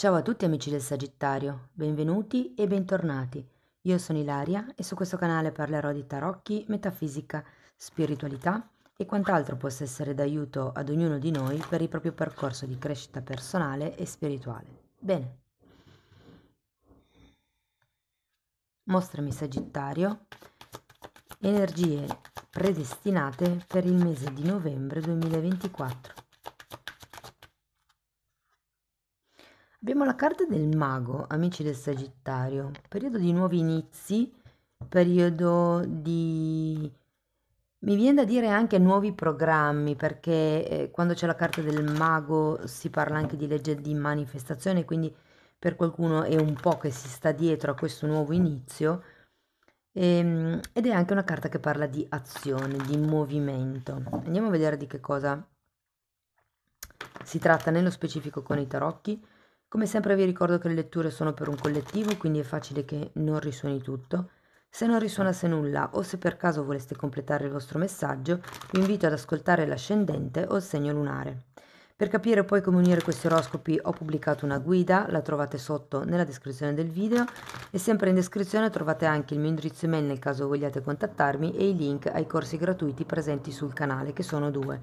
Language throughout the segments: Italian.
Ciao a tutti amici del Sagittario, benvenuti e bentornati. Io sono Ilaria e su questo canale parlerò di tarocchi, metafisica, spiritualità e quant'altro possa essere d'aiuto ad ognuno di noi per il proprio percorso di crescita personale e spirituale. Bene. Mostrami Sagittario, energie predestinate per il mese di novembre 2024. Abbiamo la carta del mago, amici del Sagittario, periodo di nuovi inizi, periodo di... Mi viene da dire anche nuovi programmi, perché eh, quando c'è la carta del mago si parla anche di legge di manifestazione, quindi per qualcuno è un po' che si sta dietro a questo nuovo inizio, ehm, ed è anche una carta che parla di azione, di movimento. Andiamo a vedere di che cosa si tratta nello specifico con i tarocchi. Come sempre vi ricordo che le letture sono per un collettivo, quindi è facile che non risuoni tutto. Se non risuonasse nulla o se per caso voleste completare il vostro messaggio, vi invito ad ascoltare l'ascendente o il segno lunare. Per capire poi come unire questi oroscopi ho pubblicato una guida, la trovate sotto nella descrizione del video e sempre in descrizione trovate anche il mio indirizzo email nel caso vogliate contattarmi e i link ai corsi gratuiti presenti sul canale che sono due.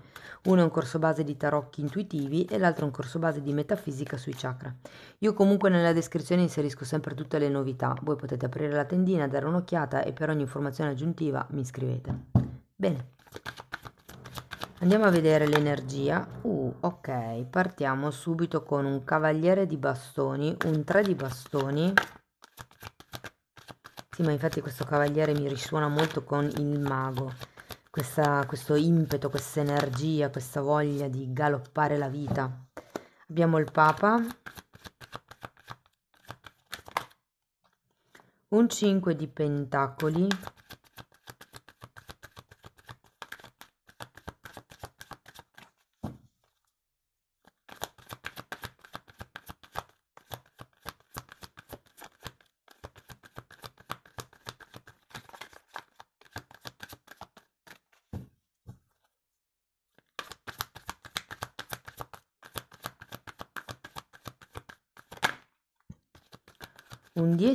Uno è un corso base di tarocchi intuitivi e l'altro è un corso base di metafisica sui chakra. Io comunque nella descrizione inserisco sempre tutte le novità, voi potete aprire la tendina, dare un'occhiata e per ogni informazione aggiuntiva mi iscrivete. Bene. Andiamo a vedere l'energia. Uh, ok, partiamo subito con un cavaliere di bastoni, un 3 di bastoni. Sì, ma infatti questo cavaliere mi risuona molto con il mago. Questa, questo impeto, questa energia, questa voglia di galoppare la vita. Abbiamo il Papa. Un 5 di pentacoli.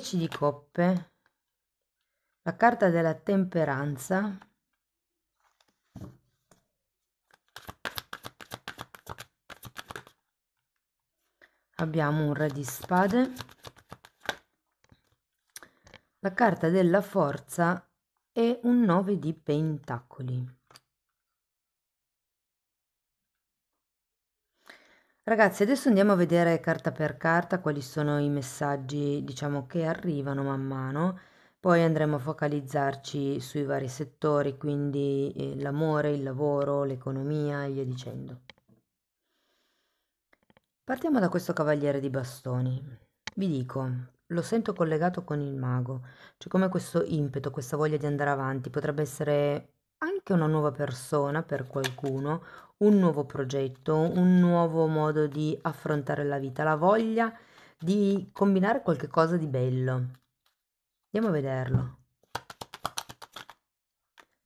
10 di coppe, la carta della temperanza, abbiamo un re di spade, la carta della forza e un 9 di pentacoli. Ragazzi, adesso andiamo a vedere carta per carta quali sono i messaggi, diciamo, che arrivano man mano. Poi andremo a focalizzarci sui vari settori, quindi eh, l'amore, il lavoro, l'economia e via dicendo. Partiamo da questo cavaliere di bastoni. Vi dico, lo sento collegato con il mago, c'è come questo impeto, questa voglia di andare avanti, potrebbe essere anche una nuova persona per qualcuno un nuovo progetto, un nuovo modo di affrontare la vita, la voglia di combinare qualcosa di bello. Andiamo a vederlo.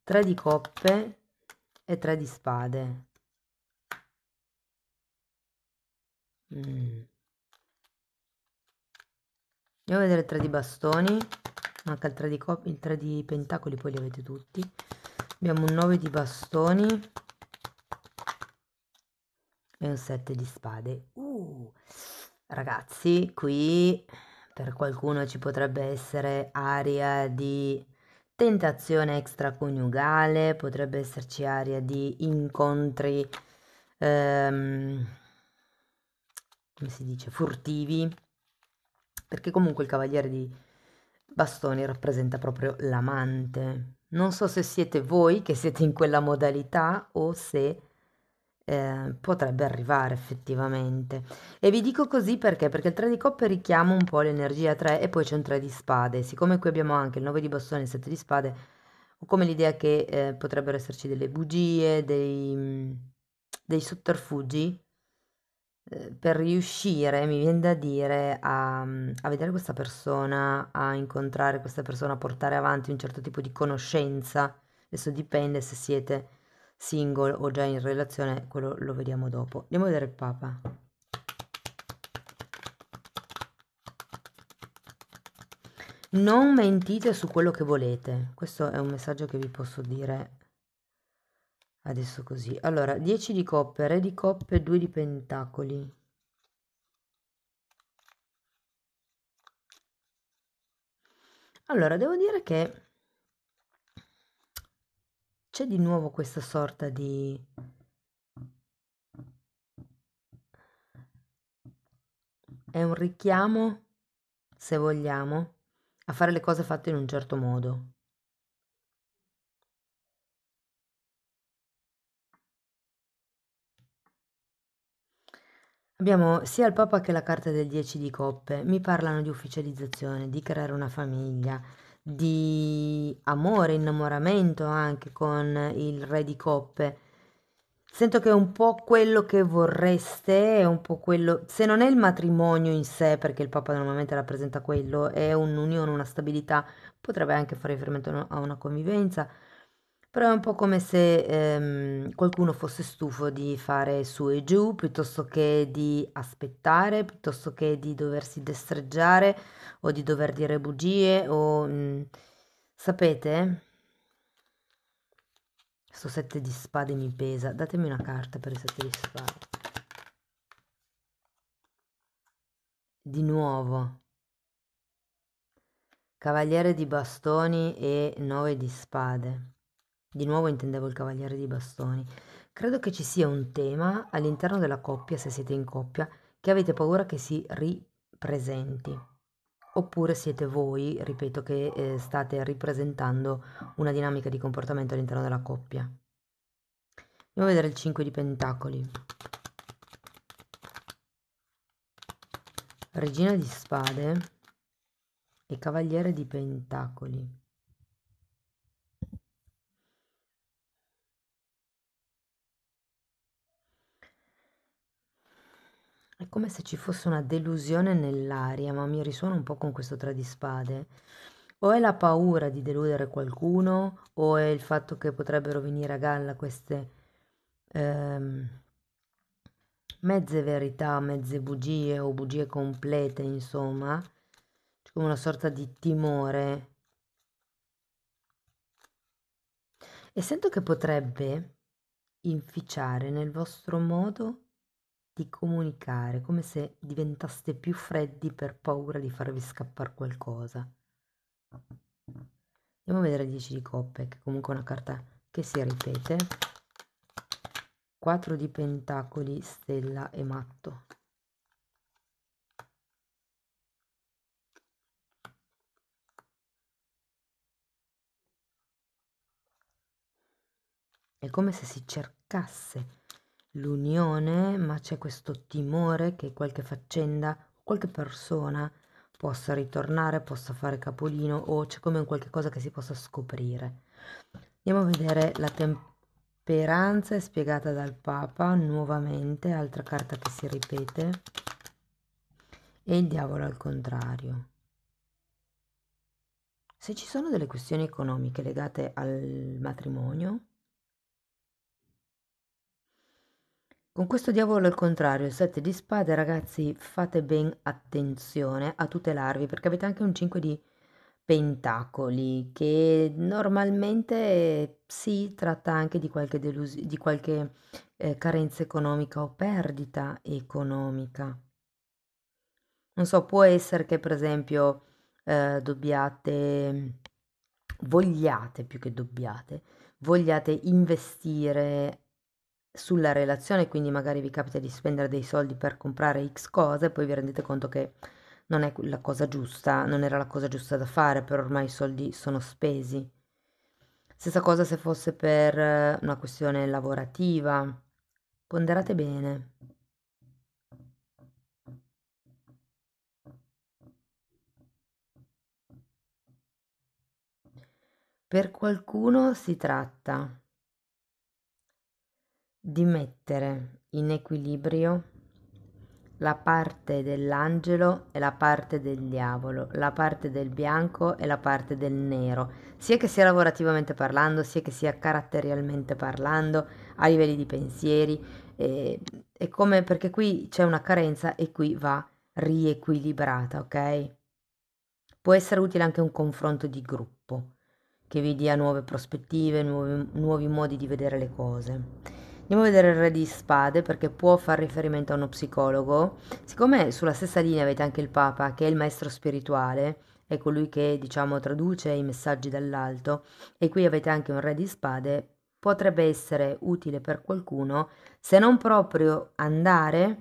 3 di coppe e 3 di spade. Mm. Andiamo a vedere 3 di bastoni. Manca il 3 di, coppe, il 3 di pentacoli, poi li avete tutti. Abbiamo un 9 di bastoni e un 7 di spade. Uh, ragazzi, qui per qualcuno ci potrebbe essere aria di tentazione extraconiugale, potrebbe esserci aria di incontri, ehm, come si dice, furtivi, perché comunque il cavaliere di bastoni rappresenta proprio l'amante. Non so se siete voi che siete in quella modalità o se eh, potrebbe arrivare effettivamente. E vi dico così perché? Perché il 3 di coppe richiama un po' l'energia 3 e poi c'è un 3 di spade. Siccome qui abbiamo anche il 9 di bastone e il 7 di spade, ho come l'idea che eh, potrebbero esserci delle bugie, dei, mm, dei sotterfugi eh, per riuscire, mi viene da dire, a, a vedere questa persona, a incontrare questa persona, a portare avanti un certo tipo di conoscenza. Adesso dipende se siete single o già in relazione, quello lo vediamo dopo. Andiamo a vedere il Papa. Non mentite su quello che volete. Questo è un messaggio che vi posso dire adesso così. Allora, 10 di coppe, re di coppe, 2 di pentacoli. Allora, devo dire che c'è di nuovo questa sorta di... È un richiamo, se vogliamo, a fare le cose fatte in un certo modo. Abbiamo sia il Papa che la carta del 10 di coppe, mi parlano di ufficializzazione, di creare una famiglia, di amore, innamoramento anche con il re di coppe. Sento che è un po' quello che vorreste, è un po' quello, se non è il matrimonio in sé, perché il Papa normalmente rappresenta quello, è un'unione, una stabilità, potrebbe anche fare riferimento a una convivenza, però è un po' come se ehm, qualcuno fosse stufo di fare su e giù, piuttosto che di aspettare, piuttosto che di doversi destreggiare o di dover dire bugie o... Mh, mm, sapete? Sto sette di spade mi pesa. Datemi una carta per il sette di spade. Di nuovo. Cavaliere di bastoni e nove di spade. Di nuovo intendevo il cavaliere di bastoni. Credo che ci sia un tema all'interno della coppia, se siete in coppia, che avete paura che si ripresenti. Oppure siete voi, ripeto, che eh, state ripresentando una dinamica di comportamento all'interno della coppia. Andiamo a vedere il 5 di pentacoli. Regina di spade e cavaliere di pentacoli. È come se ci fosse una delusione nell'aria, ma mi risuona un po' con questo tra di spade. O è la paura di deludere qualcuno, o è il fatto che potrebbero venire a galla queste ehm, mezze verità, mezze bugie o bugie complete, insomma. come cioè una sorta di timore. E sento che potrebbe inficiare nel vostro modo di comunicare, come se diventaste più freddi per paura di farvi scappare qualcosa. Andiamo a vedere 10 di coppe, che comunque è una carta che si ripete. 4 di pentacoli, stella e matto. È come se si cercasse l'unione, ma c'è questo timore che qualche faccenda, qualche persona possa ritornare, possa fare capolino o c'è come un qualche cosa che si possa scoprire. Andiamo a vedere la temperanza spiegata dal Papa nuovamente, altra carta che si ripete, e il diavolo al contrario. Se ci sono delle questioni economiche legate al matrimonio, Con questo diavolo al contrario, il 7 di spade, ragazzi, fate ben attenzione a tutelarvi perché avete anche un 5 di pentacoli che normalmente si tratta anche di qualche, delus- di qualche eh, carenza economica o perdita economica. Non so, può essere che per esempio eh, dobbiate, vogliate più che dobbiate, vogliate investire sulla relazione, quindi magari vi capita di spendere dei soldi per comprare X cose, e poi vi rendete conto che non è la cosa giusta, non era la cosa giusta da fare, però ormai i soldi sono spesi. Stessa cosa se fosse per eh, una questione lavorativa. Ponderate bene. Per qualcuno si tratta di mettere in equilibrio la parte dell'angelo e la parte del diavolo, la parte del bianco e la parte del nero, sia che sia lavorativamente parlando, sia che sia caratterialmente parlando, a livelli di pensieri, e, e come perché qui c'è una carenza e qui va riequilibrata, ok? Può essere utile anche un confronto di gruppo che vi dia nuove prospettive, nuovi, nuovi modi di vedere le cose. Andiamo a vedere il re di spade perché può far riferimento a uno psicologo. Siccome sulla stessa linea avete anche il Papa, che è il maestro spirituale, è colui che diciamo traduce i messaggi dall'alto, e qui avete anche un re di spade, potrebbe essere utile per qualcuno se non proprio andare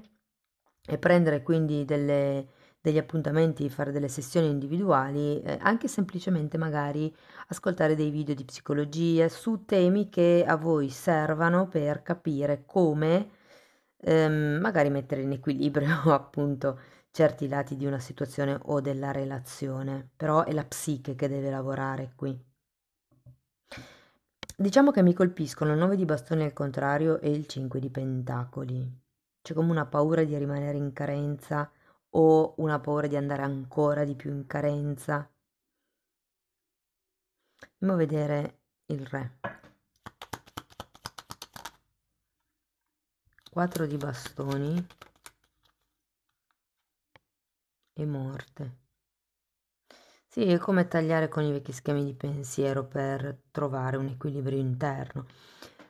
e prendere quindi delle, degli appuntamenti, fare delle sessioni individuali, eh, anche semplicemente magari ascoltare dei video di psicologia su temi che a voi servano per capire come ehm, magari mettere in equilibrio appunto certi lati di una situazione o della relazione, però è la psiche che deve lavorare qui. Diciamo che mi colpiscono il 9 di bastone al contrario e il 5 di pentacoli. C'è come una paura di rimanere in carenza o una paura di andare ancora di più in carenza. Andiamo a vedere il re. 4 di bastoni e morte. Sì, è come tagliare con i vecchi schemi di pensiero per trovare un equilibrio interno.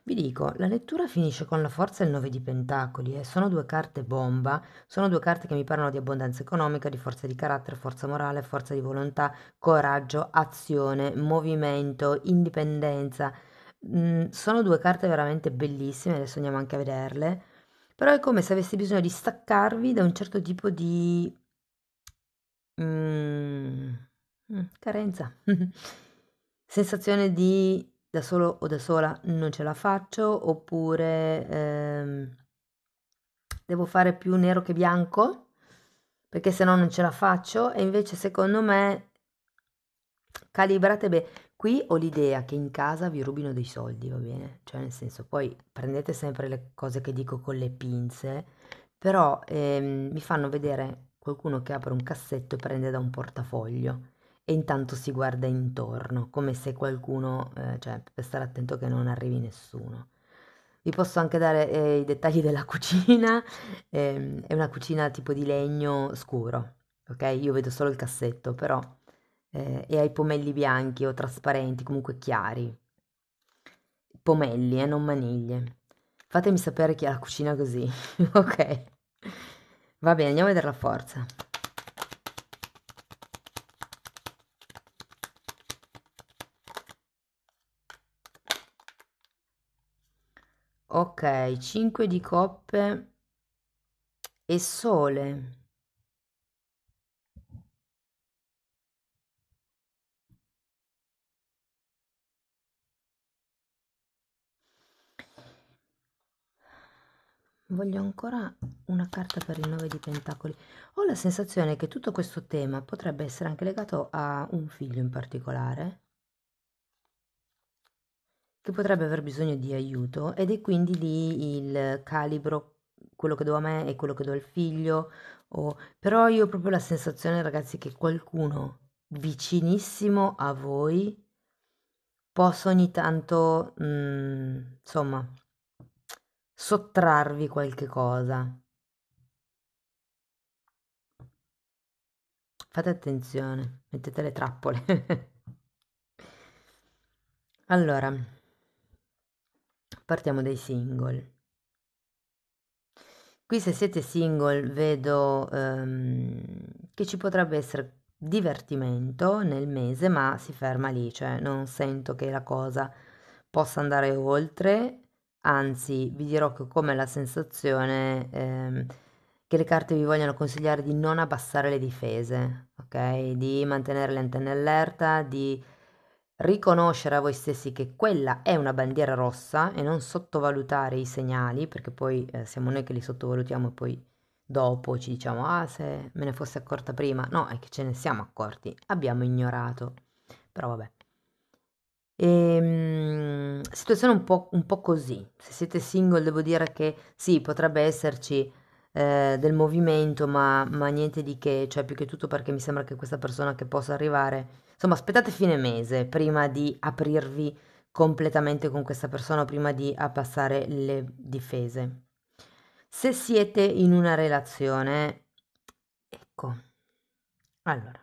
Vi dico, la lettura finisce con la forza e il 9 di Pentacoli e eh. sono due carte bomba, sono due carte che mi parlano di abbondanza economica, di forza di carattere, forza morale, forza di volontà, coraggio, azione, movimento, indipendenza. Mm, sono due carte veramente bellissime, adesso andiamo anche a vederle, però è come se avessi bisogno di staccarvi da un certo tipo di... Mm, mm carenza, sensazione di da solo o da sola non ce la faccio, oppure ehm, devo fare più nero che bianco, perché se no non ce la faccio, e invece secondo me calibrate bene. Qui ho l'idea che in casa vi rubino dei soldi, va bene? Cioè nel senso, poi prendete sempre le cose che dico con le pinze, però ehm, mi fanno vedere qualcuno che apre un cassetto e prende da un portafoglio e intanto si guarda intorno, come se qualcuno, eh, cioè per stare attento che non arrivi nessuno. Vi posso anche dare eh, i dettagli della cucina, eh, è una cucina tipo di legno scuro, ok? Io vedo solo il cassetto, però eh, e ha i pomelli bianchi o trasparenti, comunque chiari. Pomelli, eh, non maniglie. Fatemi sapere chi ha la cucina così, ok? Va bene, andiamo a vedere la forza. Ok, 5 di coppe e sole. Voglio ancora una carta per il 9 di pentacoli. Ho la sensazione che tutto questo tema potrebbe essere anche legato a un figlio in particolare che potrebbe aver bisogno di aiuto ed è quindi lì il calibro, quello che do a me e quello che do al figlio. O... Però io ho proprio la sensazione, ragazzi, che qualcuno vicinissimo a voi possa ogni tanto, mh, mm, insomma, sottrarvi qualche cosa. Fate attenzione, mettete le trappole. allora, partiamo dai single. Qui se siete single vedo ehm, che ci potrebbe essere divertimento nel mese, ma si ferma lì, cioè non sento che la cosa possa andare oltre, anzi vi dirò che come la sensazione ehm, che le carte vi vogliono consigliare di non abbassare le difese, ok? Di mantenere le antenne allerta, di riconoscere a voi stessi che quella è una bandiera rossa e non sottovalutare i segnali, perché poi eh, siamo noi che li sottovalutiamo e poi dopo ci diciamo ah se me ne fosse accorta prima, no è che ce ne siamo accorti, abbiamo ignorato, però vabbè. E, ehm, situazione un po', un po', così, se siete single devo dire che sì, potrebbe esserci eh, del movimento, ma, ma niente di che, cioè più che tutto perché mi sembra che questa persona che possa arrivare Insomma, aspettate fine mese prima di aprirvi completamente con questa persona, prima di abbassare le difese. Se siete in una relazione, ecco, allora,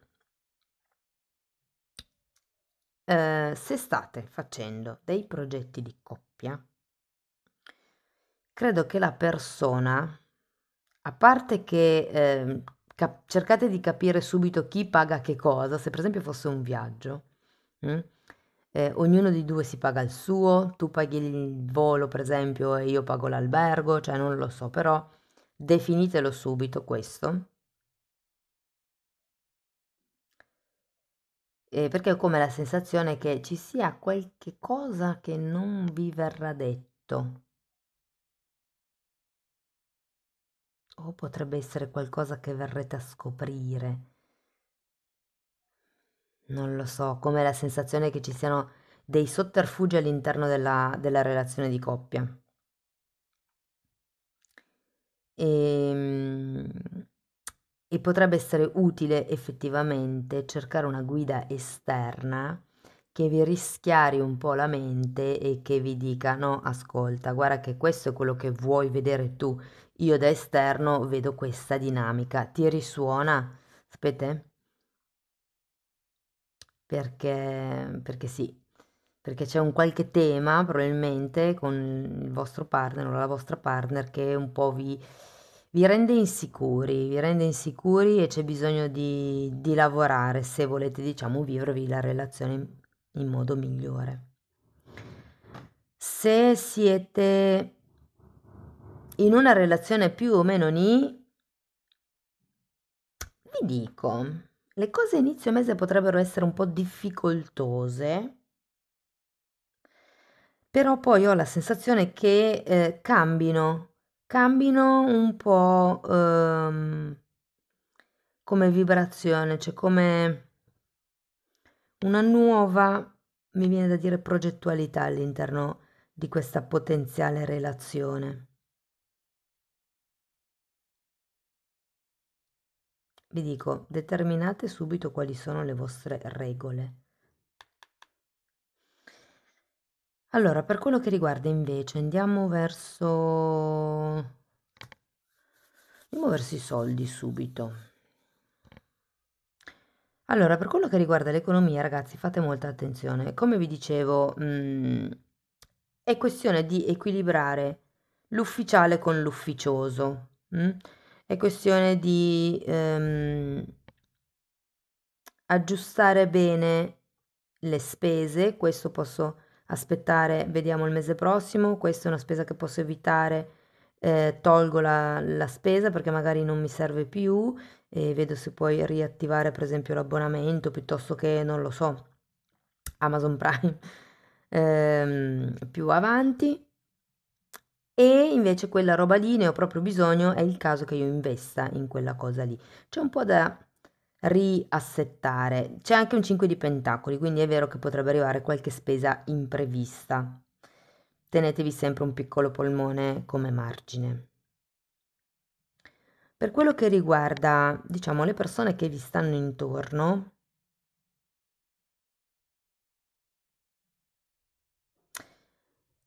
eh, se state facendo dei progetti di coppia, credo che la persona, a parte che eh, Cap- cercate di capire subito chi paga che cosa, se per esempio fosse un viaggio. Mm? Eh, ognuno di due si paga il suo, tu paghi il volo per esempio e io pago l'albergo, cioè non lo so, però definitelo subito questo. Eh, perché ho come la sensazione che ci sia qualche cosa che non vi verrà detto. o potrebbe essere qualcosa che verrete a scoprire. Non lo so, come la sensazione che ci siano dei sotterfugi all'interno della, della relazione di coppia. E, ehm, e, potrebbe essere utile effettivamente cercare una guida esterna che vi rischiari un po' la mente e che vi dica no, ascolta, guarda che questo è quello che vuoi vedere tu, io da esterno vedo questa dinamica. Ti risuona? Sapete? Eh. Perché, perché sì, perché c'è un qualche tema probabilmente con il vostro partner o la vostra partner che un po' vi, vi rende insicuri, vi rende insicuri e c'è bisogno di, di lavorare se volete, diciamo, vivervi la relazione in, in modo migliore. Se siete in una relazione più o meno ni, vi dico, le cose inizio mese potrebbero essere un po' difficoltose, però poi ho la sensazione che eh, cambino, cambino un po' ehm, come vibrazione, cioè come una nuova, mi viene da dire, progettualità all'interno di questa potenziale relazione. Vi dico, determinate subito quali sono le vostre regole. Allora, per quello che riguarda invece, andiamo verso... andiamo verso i soldi subito. Allora, per quello che riguarda l'economia, ragazzi, fate molta attenzione. Come vi dicevo, mh, mm, è questione di equilibrare l'ufficiale con l'ufficioso. Mh? Mm? È questione di ehm, aggiustare bene le spese, questo posso aspettare, vediamo il mese prossimo, questa è una spesa che posso evitare, eh, tolgo la, la, spesa perché magari non mi serve più e vedo se puoi riattivare per esempio l'abbonamento piuttosto che, non lo so, Amazon Prime eh, più avanti e invece quella roba lì ne ho proprio bisogno, è il caso che io investa in quella cosa lì. C'è un po' da riassettare. C'è anche un 5 di pentacoli, quindi è vero che potrebbe arrivare qualche spesa imprevista. Tenetevi sempre un piccolo polmone come margine. Per quello che riguarda, diciamo, le persone che vi stanno intorno,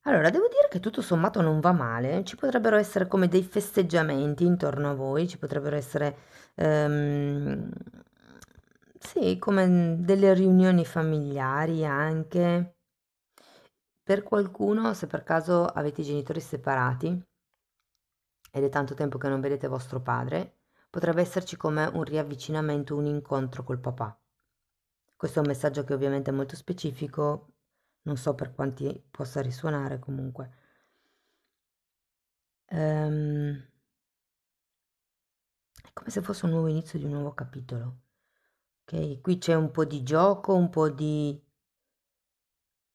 Allora, devo dire che tutto sommato non va male. Ci potrebbero essere come dei festeggiamenti intorno a voi, ci potrebbero essere, ehm, sì, come delle riunioni familiari anche. Per qualcuno, se per caso avete i genitori separati ed è tanto tempo che non vedete vostro padre, potrebbe esserci come un riavvicinamento, un incontro col papà. Questo è un messaggio che ovviamente è molto specifico, non so per quanti possa risuonare comunque. Um, è come se fosse un nuovo inizio di un nuovo capitolo. Ok, qui c'è un po' di gioco, un po' di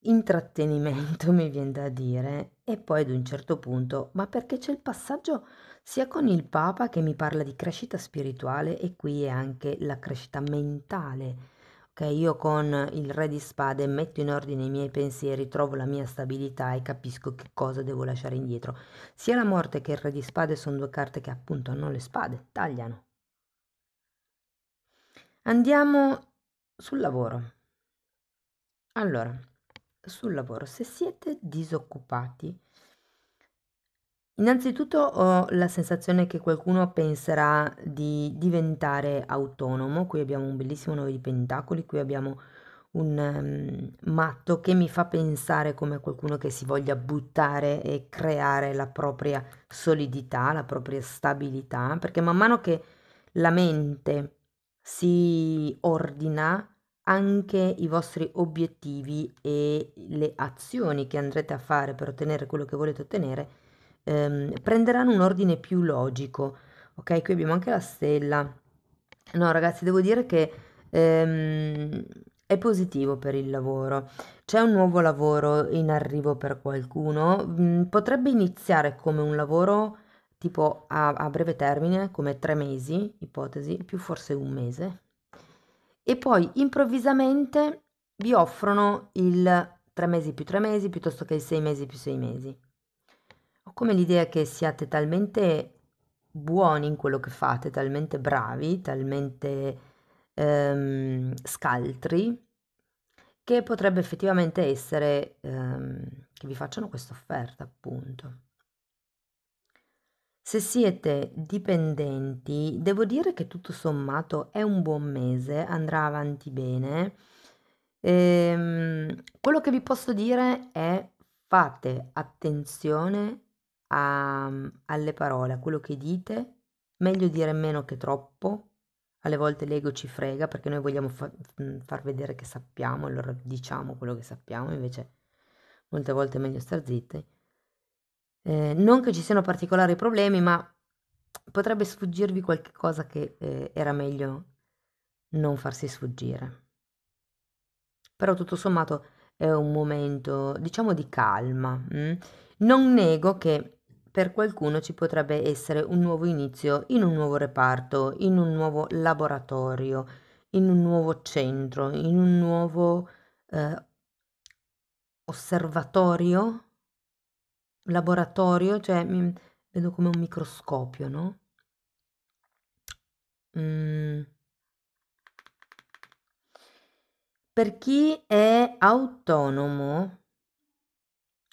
intrattenimento, mi viene da dire, e poi ad un certo punto, ma perché c'è il passaggio sia con il Papa che mi parla di crescita spirituale e qui è anche la crescita mentale che io con il re di spade metto in ordine i miei pensieri, trovo la mia stabilità e capisco che cosa devo lasciare indietro. Sia la morte che il re di spade sono due carte che appunto hanno le spade, tagliano. Andiamo sul lavoro. Allora, sul lavoro, se siete disoccupati, Innanzitutto ho la sensazione che qualcuno penserà di diventare autonomo, qui abbiamo un bellissimo 9 di pentacoli, qui abbiamo un um, matto che mi fa pensare come qualcuno che si voglia buttare e creare la propria solidità, la propria stabilità, perché man mano che la mente si ordina, anche i vostri obiettivi e le azioni che andrete a fare per ottenere quello che volete ottenere ehm, prenderanno un ordine più logico. Ok, qui abbiamo anche la stella. No, ragazzi, devo dire che ehm, è positivo per il lavoro. C'è un nuovo lavoro in arrivo per qualcuno. Mm, potrebbe iniziare come un lavoro tipo a, a breve termine, come tre mesi, ipotesi, più forse un mese. E poi improvvisamente vi offrono il tre mesi più tre mesi piuttosto che il sei mesi più sei mesi come l'idea che siate talmente buoni in quello che fate, talmente bravi, talmente ehm, scaltri, che potrebbe effettivamente essere ehm, che vi facciano questa offerta, appunto. Se siete dipendenti, devo dire che tutto sommato è un buon mese, andrà avanti bene. Ehm, quello che vi posso dire è fate attenzione a, alle parole, a quello che dite, meglio dire meno che troppo, alle volte l'ego ci frega perché noi vogliamo fa- mm, far vedere che sappiamo, allora diciamo quello che sappiamo, invece molte volte è meglio star zitti. Eh, non che ci siano particolari problemi, ma potrebbe sfuggirvi qualche cosa che eh, era meglio non farsi sfuggire. Però tutto sommato è un momento, diciamo, di calma. Mh? Mm? Non nego che per qualcuno ci potrebbe essere un nuovo inizio in un nuovo reparto, in un nuovo laboratorio, in un nuovo centro, in un nuovo eh, osservatorio, laboratorio, cioè mi, vedo come un microscopio, no? Mm. Per chi è autonomo,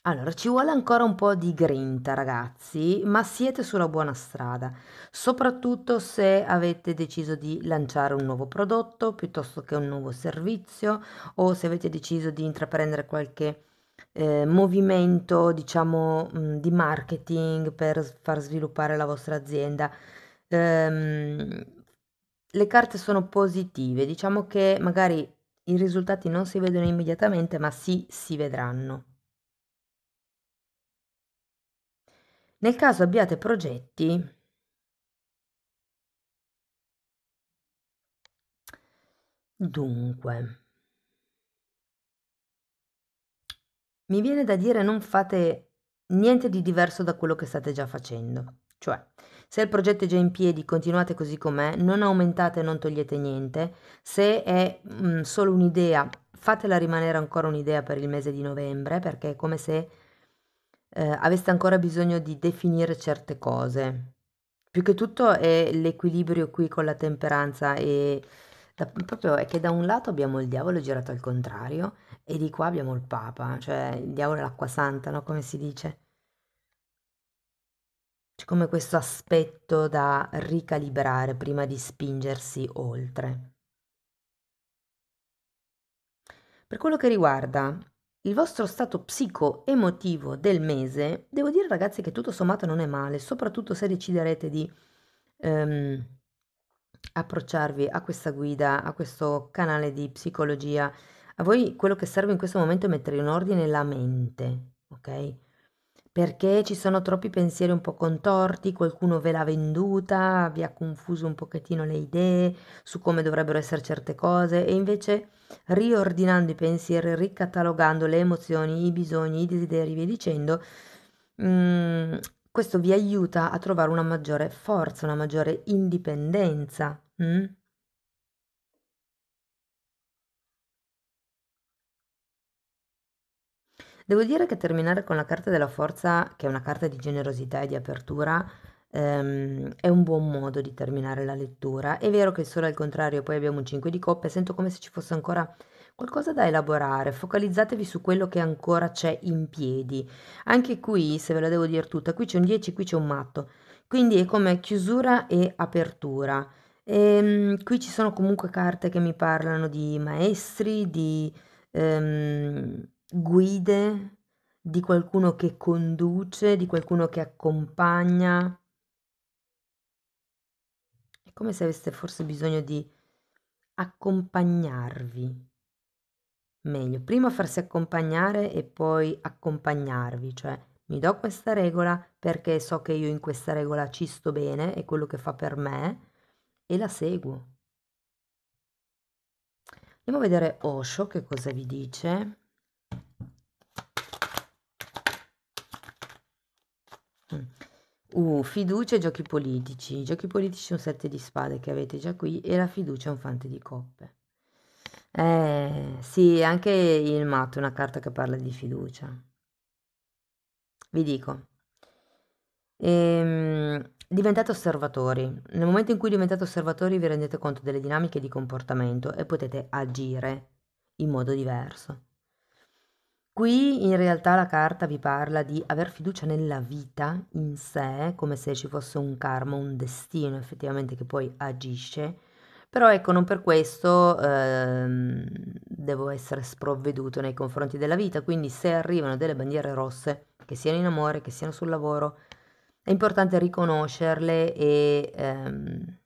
allora, ci vuole ancora un po' di grinta, ragazzi, ma siete sulla buona strada, soprattutto se avete deciso di lanciare un nuovo prodotto piuttosto che un nuovo servizio o se avete deciso di intraprendere qualche eh, movimento, diciamo, mm, di marketing per far sviluppare la vostra azienda. Ehm, le carte sono positive, diciamo che magari i risultati non si vedono immediatamente, ma sì, si vedranno. Nel caso abbiate progetti, dunque, mi viene da dire non fate niente di diverso da quello che state già facendo. Cioè, se il progetto è già in piedi, continuate così com'è, non aumentate, non togliete niente. Se è mh, mm, solo un'idea, fatela rimanere ancora un'idea per il mese di novembre, perché è come se eh, aveste ancora bisogno di definire certe cose. Più che tutto è l'equilibrio qui con la temperanza e da, proprio è che da un lato abbiamo il diavolo girato al contrario e di qua abbiamo il papa, cioè il diavolo è l'acqua santa, no? Come si dice. C'è come questo aspetto da ricalibrare prima di spingersi oltre. Per quello che riguarda il vostro stato psico-emotivo del mese, devo dire ragazzi che tutto sommato non è male, soprattutto se deciderete di ehm, approcciarvi a questa guida, a questo canale di psicologia. A voi quello che serve in questo momento è mettere in ordine la mente, ok? Perché ci sono troppi pensieri un po' contorti, qualcuno ve l'ha venduta, vi ha confuso un pochettino le idee su come dovrebbero essere certe cose e invece riordinando i pensieri, ricatalogando le emozioni, i bisogni, i desideri, via dicendo, mh, mm, questo vi aiuta a trovare una maggiore forza, una maggiore indipendenza. Mh? Mm? Devo dire che terminare con la carta della forza, che è una carta di generosità e di apertura, ehm, è un buon modo di terminare la lettura. È vero che solo al contrario poi abbiamo un 5 di coppe, sento come se ci fosse ancora qualcosa da elaborare, focalizzatevi su quello che ancora c'è in piedi. Anche qui, se ve la devo dire tutta, qui c'è un 10, qui c'è un matto. Quindi è come chiusura e apertura. E, ehm, qui ci sono comunque carte che mi parlano di maestri, di ehm, guide, di qualcuno che conduce, di qualcuno che accompagna come se aveste forse bisogno di accompagnarvi. Meglio, prima farsi accompagnare e poi accompagnarvi, cioè mi do questa regola perché so che io in questa regola ci sto bene, è quello che fa per me e la seguo. Andiamo a vedere Osho che cosa vi dice. Mm. Uh, fiducia e giochi politici. I giochi politici sono sette di spade che avete già qui e la fiducia è un fante di coppe. Eh, sì, anche il matto è una carta che parla di fiducia. Vi dico, ehm, diventate osservatori. Nel momento in cui diventate osservatori vi rendete conto delle dinamiche di comportamento e potete agire in modo diverso. Qui in realtà la carta vi parla di aver fiducia nella vita in sé, come se ci fosse un karma, un destino effettivamente che poi agisce, però ecco, non per questo ehm, devo essere sprovveduto nei confronti della vita, quindi se arrivano delle bandiere rosse, che siano in amore, che siano sul lavoro, è importante riconoscerle e... Ehm,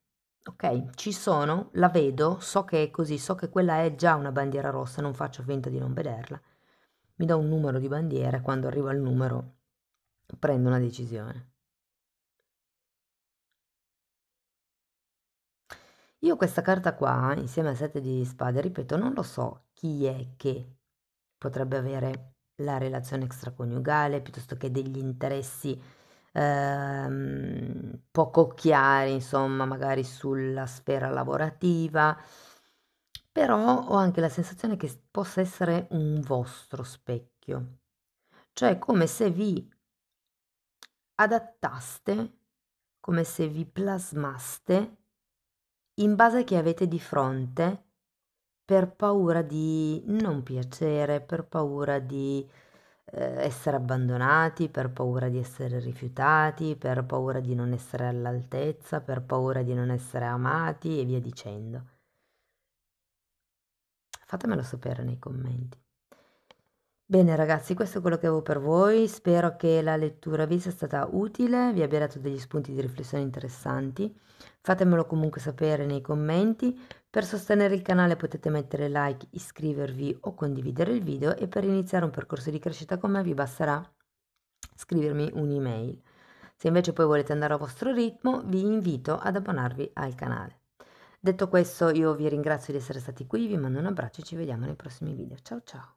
ok, ci sono, la vedo, so che è così, so che quella è già una bandiera rossa, non faccio finta di non vederla mi do un numero di bandiera e quando arrivo al numero prendo una decisione. Io questa carta qua, insieme a sette di spade, ripeto, non lo so chi è che potrebbe avere la relazione extraconiugale piuttosto che degli interessi ehm, poco chiari, insomma, magari sulla sfera lavorativa, però ho anche la sensazione che possa essere un vostro specchio, cioè come se vi adattaste, come se vi plasmaste in base a chi avete di fronte per paura di non piacere, per paura di eh, essere abbandonati, per paura di essere rifiutati, per paura di non essere all'altezza, per paura di non essere amati e via dicendo fatemelo sapere nei commenti. Bene ragazzi, questo è quello che avevo per voi, spero che la lettura vi sia stata utile, vi abbia dato degli spunti di riflessione interessanti, fatemelo comunque sapere nei commenti, per sostenere il canale potete mettere like, iscrivervi o condividere il video e per iniziare un percorso di crescita con me vi basterà scrivermi un'email. Se invece poi volete andare a vostro ritmo vi invito ad abbonarvi al canale. Detto questo io vi ringrazio di essere stati qui, vi mando un abbraccio e ci vediamo nei prossimi video. Ciao ciao!